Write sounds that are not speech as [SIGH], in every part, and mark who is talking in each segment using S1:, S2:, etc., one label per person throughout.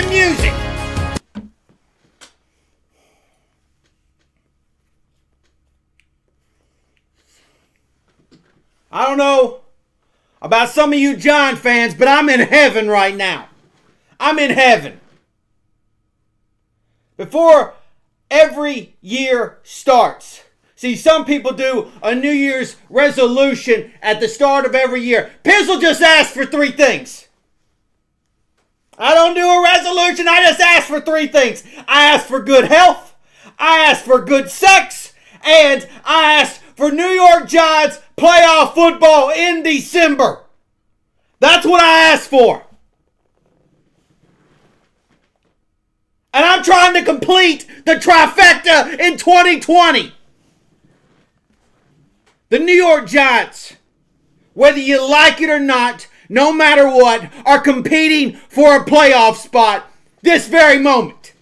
S1: the music! I don't know about some of you John fans, but I'm in heaven right now. I'm in heaven. Before every year starts, see, some people do a New Year's resolution at the start of every year. Pizzle just asked for three things. I don't do a resolution. I just ask for three things. I ask for good health. I ask for good sex. And I ask for New York Giants playoff football in December. That's what I ask for. And I'm trying to complete the trifecta in 2020. The New York Giants, whether you like it or not, no matter what, are competing for a playoff spot this very moment.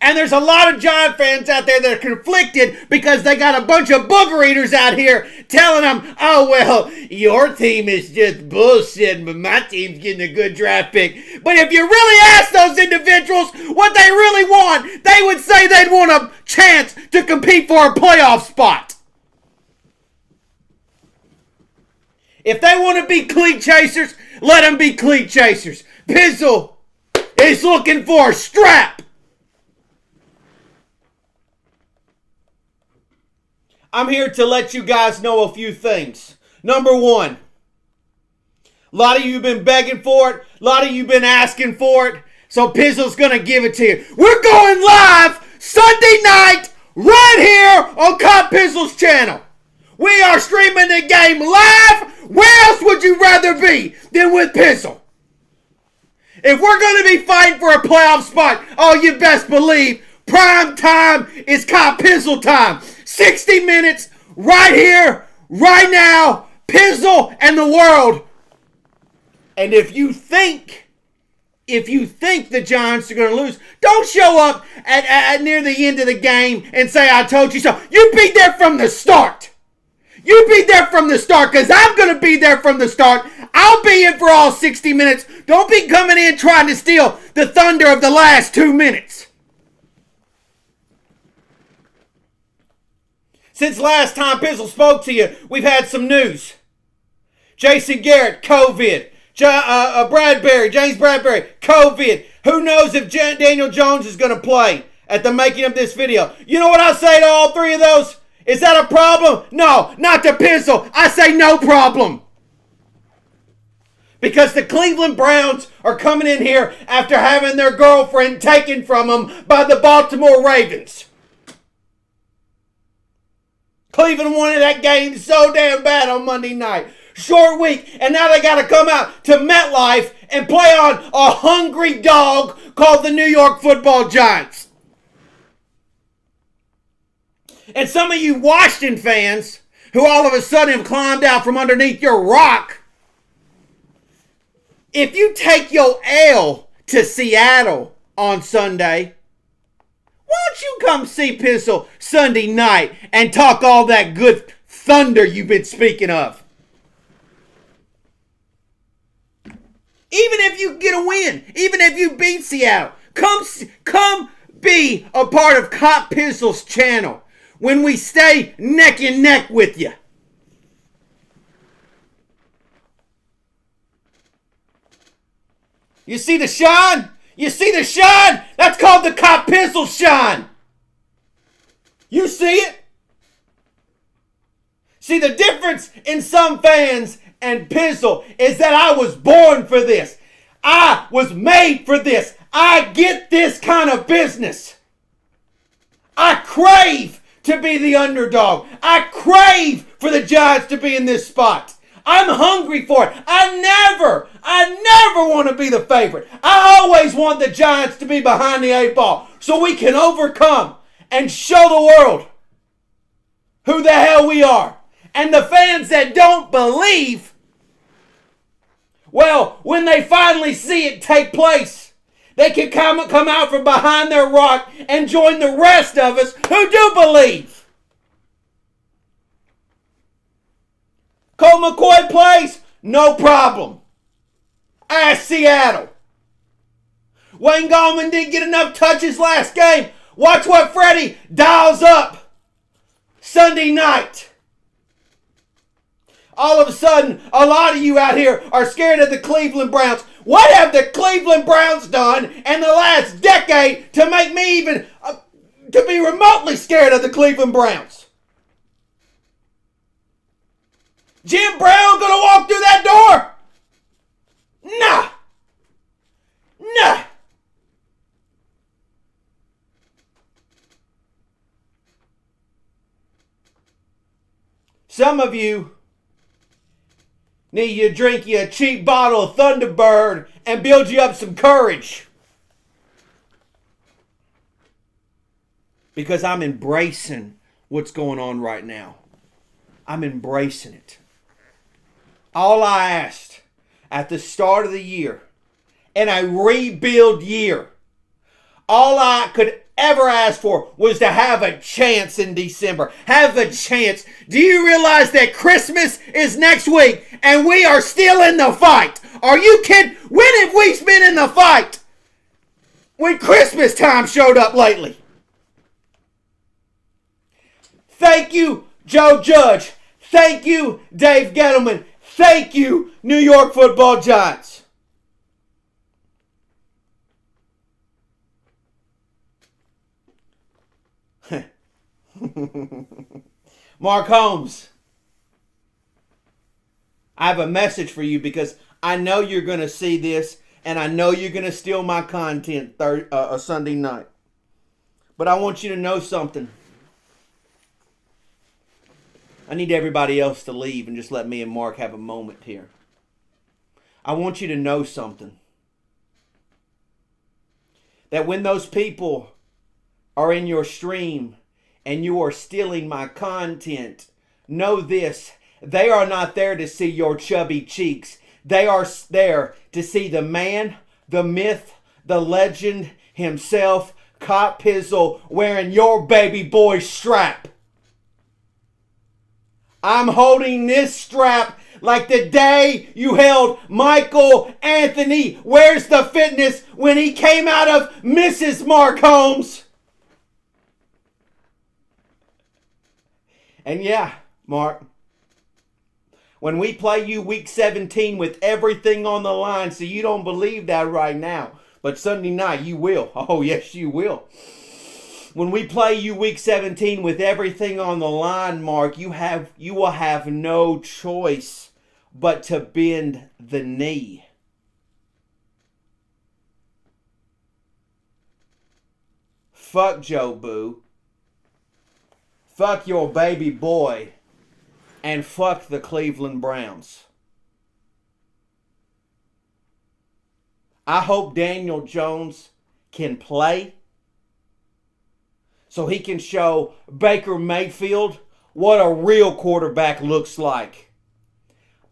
S1: And there's a lot of John fans out there that are conflicted because they got a bunch of booger eaters out here telling them, oh, well, your team is just bullshit, but my team's getting a good draft pick. But if you really ask those individuals what they really want, they would say they'd want a chance to compete for a playoff spot. If they want to be cleat chasers, let them be cleat chasers. Pizzle is looking for a strap. I'm here to let you guys know a few things. Number one, a lot of you have been begging for it. A lot of you have been asking for it. So Pizzle's going to give it to you. We're going live Sunday night right here on Cop Pizzle's channel. We are streaming the game live. Where else would you rather be than with Pizzle? If we're going to be fighting for a playoff spot, oh, you best believe prime time is Kyle Pizzle time. 60 minutes right here, right now. Pizzle and the world. And if you think, if you think the Giants are going to lose, don't show up at, at, near the end of the game and say, I told you so. You would be there from the start. You be there from the start because I'm going to be there from the start. I'll be in for all 60 minutes. Don't be coming in trying to steal the thunder of the last two minutes. Since last time Pizzle spoke to you, we've had some news. Jason Garrett, COVID. J- uh, uh, Bradbury, James Bradbury, COVID. Who knows if Daniel Jones is going to play at the making of this video? You know what I say to all three of those? Is that a problem? No, not the pencil. I say no problem. Because the Cleveland Browns are coming in here after having their girlfriend taken from them by the Baltimore Ravens. Cleveland wanted that game so damn bad on Monday night. Short week, and now they got to come out to MetLife and play on a hungry dog called the New York Football Giants. And some of you Washington fans who all of a sudden have climbed out from underneath your rock, if you take your L to Seattle on Sunday, why don't you come see Pistol Sunday night and talk all that good thunder you've been speaking of? Even if you get a win, even if you beat Seattle, come come be a part of Cop Pistol's channel when we stay neck and neck with you. You see the shine? You see the shine? That's called the cop pencil shine. You see it? See, the difference in some fans and pencil is that I was born for this. I was made for this. I get this kind of business. I crave to be the underdog. I crave for the Giants to be in this spot. I'm hungry for it. I never, I never want to be the favorite. I always want the Giants to be behind the eight ball so we can overcome and show the world who the hell we are. And the fans that don't believe, well, when they finally see it take place, they can come, come out from behind their rock and join the rest of us who do believe. Cole McCoy plays, no problem. Ask Seattle. Wayne Gallman didn't get enough touches last game. Watch what Freddie dials up Sunday night. All of a sudden, a lot of you out here are scared of the Cleveland Browns. What have the Cleveland Browns done in the last decade to make me even uh, to be remotely scared of the Cleveland Browns? Jim Brown gonna walk through that door? Nah. Nah. Some of you Need you to drink you a cheap bottle of Thunderbird and build you up some courage. Because I'm embracing what's going on right now. I'm embracing it. All I asked at the start of the year, and I rebuild year, all I could ever ask for was to have a chance in December. Have a chance. Do you realize that Christmas is next week and we are still in the fight? Are you kidding? When have we been in the fight? When Christmas time showed up lately. Thank you, Joe Judge. Thank you, Dave Gettleman. Thank you, New York football giants. [LAUGHS] Mark Holmes, I have a message for you because I know you're going to see this and I know you're going to steal my content thir- uh, a Sunday night. But I want you to know something. I need everybody else to leave and just let me and Mark have a moment here. I want you to know something. That when those people are in your stream and you are stealing my content. Know this they are not there to see your chubby cheeks, they are there to see the man, the myth, the legend himself, Cop Pizzle, wearing your baby boy strap. I'm holding this strap like the day you held Michael Anthony. Where's the fitness when he came out of Mrs. Mark Holmes? And yeah, Mark, when we play you week 17 with everything on the line, so you don't believe that right now. But Sunday night, you will. [LAUGHS] Oh, yes, you will. When we play you week 17 with everything on the line, Mark, you have you will have no choice but to bend the knee. Fuck Joe Boo fuck your baby boy, and fuck the Cleveland Browns. I hope Daniel Jones can play so he can show Baker Mayfield what a real quarterback looks like.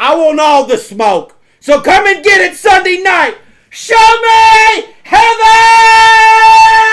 S1: I want all the smoke, so come and get it Sunday night. Show me heaven!